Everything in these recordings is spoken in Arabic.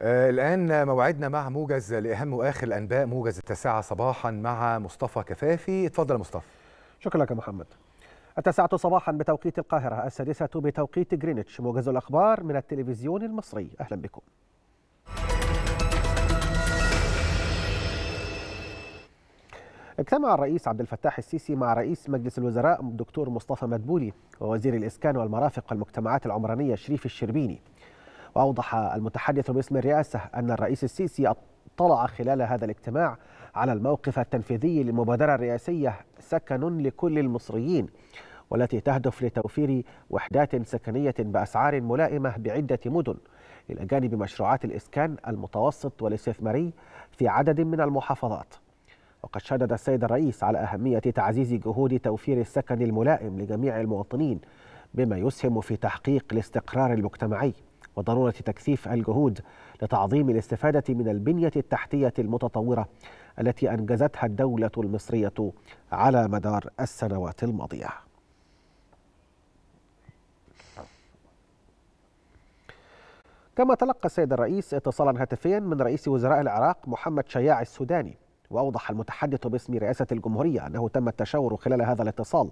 آه، الآن موعدنا مع موجز لأهم وآخر الأنباء موجز التاسعة صباحا مع مصطفى كفافي اتفضل يا مصطفى شكرا لك يا محمد التاسعة صباحا بتوقيت القاهرة السادسة بتوقيت جرينتش موجز الأخبار من التلفزيون المصري أهلا بكم اجتمع الرئيس عبد الفتاح السيسي مع رئيس مجلس الوزراء الدكتور مصطفى مدبولي ووزير الإسكان والمرافق والمجتمعات العمرانية شريف الشربيني وأوضح المتحدث باسم الرئاسة أن الرئيس السيسي اطلع خلال هذا الاجتماع على الموقف التنفيذي للمبادرة الرئاسية سكن لكل المصريين والتي تهدف لتوفير وحدات سكنية بأسعار ملائمة بعدة مدن إلى جانب مشروعات الإسكان المتوسط والاستثماري في عدد من المحافظات وقد شدد السيد الرئيس على أهمية تعزيز جهود توفير السكن الملائم لجميع المواطنين بما يسهم في تحقيق الاستقرار المجتمعي وضروره تكثيف الجهود لتعظيم الاستفاده من البنيه التحتيه المتطوره التي انجزتها الدوله المصريه على مدار السنوات الماضيه كما تلقى السيد الرئيس اتصالا هاتفيا من رئيس وزراء العراق محمد شياع السوداني واوضح المتحدث باسم رئاسه الجمهوريه انه تم التشاور خلال هذا الاتصال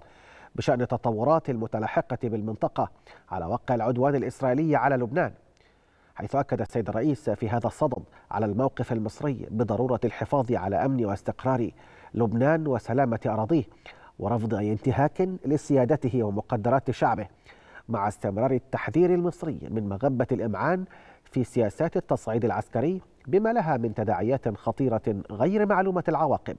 بشأن التطورات المتلاحقة بالمنطقة على وقع العدوان الإسرائيلي على لبنان حيث أكد السيد الرئيس في هذا الصدد على الموقف المصري بضرورة الحفاظ على أمن واستقرار لبنان وسلامة أراضيه ورفض أي انتهاك لسيادته ومقدرات شعبه مع استمرار التحذير المصري من مغبة الإمعان في سياسات التصعيد العسكري بما لها من تداعيات خطيرة غير معلومة العواقب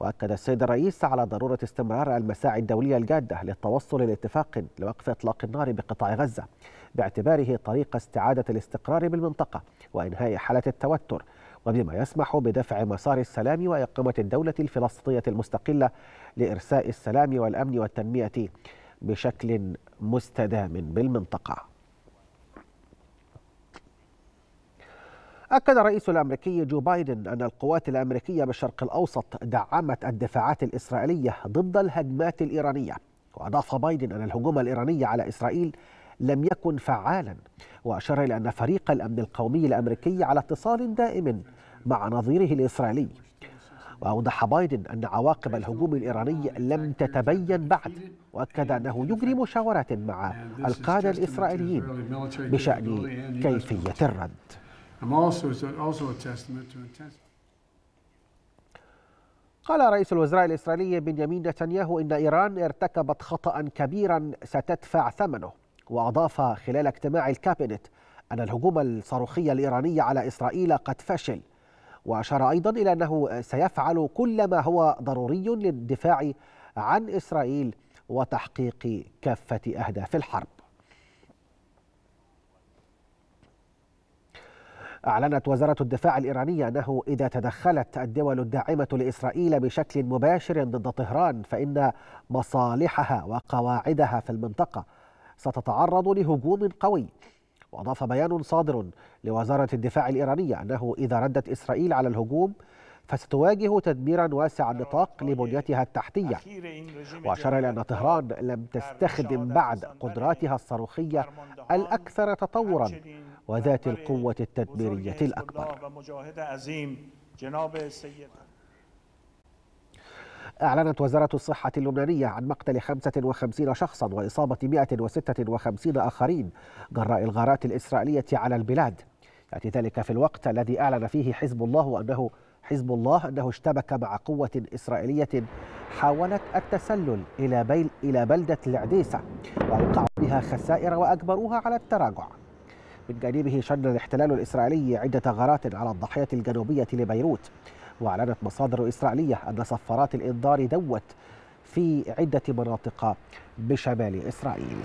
وأكد السيد الرئيس على ضرورة استمرار المساعي الدولية الجادة للتوصل لاتفاق لوقف إطلاق النار بقطاع غزة باعتباره طريق استعادة الاستقرار بالمنطقة وإنهاء حالة التوتر وبما يسمح بدفع مسار السلام وإقامة الدولة الفلسطينية المستقلة لإرساء السلام والأمن والتنمية بشكل مستدام بالمنطقة أكد الرئيس الأمريكي جو بايدن أن القوات الأمريكية بالشرق الأوسط دعمت الدفاعات الإسرائيلية ضد الهجمات الإيرانية وأضاف بايدن أن الهجوم الإيراني على إسرائيل لم يكن فعالا وأشار إلى أن فريق الأمن القومي الأمريكي على اتصال دائم مع نظيره الإسرائيلي وأوضح بايدن أن عواقب الهجوم الإيراني لم تتبين بعد وأكد أنه يجري مشاورات مع القادة الإسرائيليين بشأن كيفية الرد قال رئيس الوزراء الإسرائيلي بنيامين نتنياهو إن إيران ارتكبت خطأ كبيرا ستدفع ثمنه وأضاف خلال اجتماع الكابينت أن الهجوم الصاروخي الإيراني على إسرائيل قد فشل وأشار أيضا إلى أنه سيفعل كل ما هو ضروري للدفاع عن إسرائيل وتحقيق كافة أهداف الحرب أعلنت وزارة الدفاع الإيرانية أنه إذا تدخلت الدول الداعمة لإسرائيل بشكل مباشر ضد طهران فإن مصالحها وقواعدها في المنطقة ستتعرض لهجوم قوي وأضاف بيان صادر لوزارة الدفاع الإيرانية أنه إذا ردت إسرائيل على الهجوم فستواجه تدميرا واسع النطاق لبنيتها التحتية وأشار إلى أن طهران لم تستخدم بعد قدراتها الصاروخية الأكثر تطورا وذات القوة التدميرية الأكبر أعلنت وزارة الصحة اللبنانية عن مقتل 55 شخصا وإصابة 156 آخرين جراء الغارات الإسرائيلية على البلاد يأتي ذلك في الوقت الذي أعلن فيه حزب الله أنه حزب الله أنه اشتبك مع قوة إسرائيلية حاولت التسلل إلى, إلى بلدة العديسة وأوقعوا بها خسائر وأجبروها على التراجع من جانبه شن الاحتلال الإسرائيلي عدة غارات على الضاحية الجنوبية لبيروت وأعلنت مصادر إسرائيلية أن صفارات الإنذار دوت في عدة مناطق بشمال إسرائيل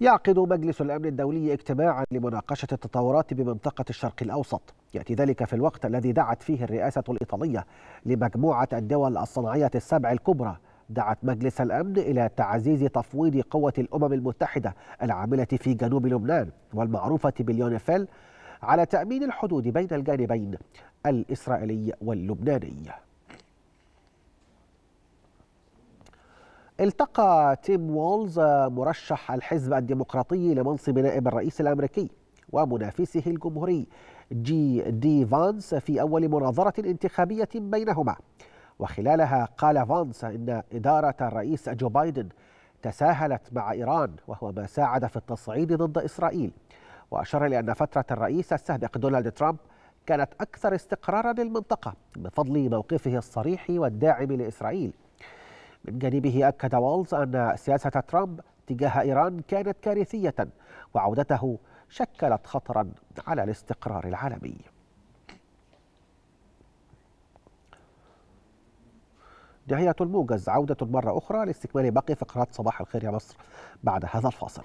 يعقد مجلس الأمن الدولي اجتماعا لمناقشة التطورات بمنطقة الشرق الأوسط يأتي ذلك في الوقت الذي دعت فيه الرئاسة الإيطالية لمجموعة الدول الصناعية السبع الكبرى دعت مجلس الأمن إلى تعزيز تفويض قوة الأمم المتحدة العاملة في جنوب لبنان والمعروفة باليونيفيل على تأمين الحدود بين الجانبين الإسرائيلي واللبناني التقى تيم وولز مرشح الحزب الديمقراطي لمنصب نائب الرئيس الأمريكي ومنافسه الجمهوري جي دي فانس في أول مناظرة انتخابية بينهما وخلالها قال فانس إن إدارة الرئيس جو بايدن تساهلت مع إيران وهو ما ساعد في التصعيد ضد إسرائيل وأشار لأن فترة الرئيس السابق دونالد ترامب كانت أكثر استقرارا للمنطقة بفضل موقفه الصريح والداعم لإسرائيل من جانبه أكد والز أن سياسة ترامب تجاه إيران كانت كارثية وعودته شكلت خطرا على الاستقرار العالمي دهية الموجز عودة مرة أخرى لاستكمال باقي فقرات صباح الخير يا مصر بعد هذا الفاصل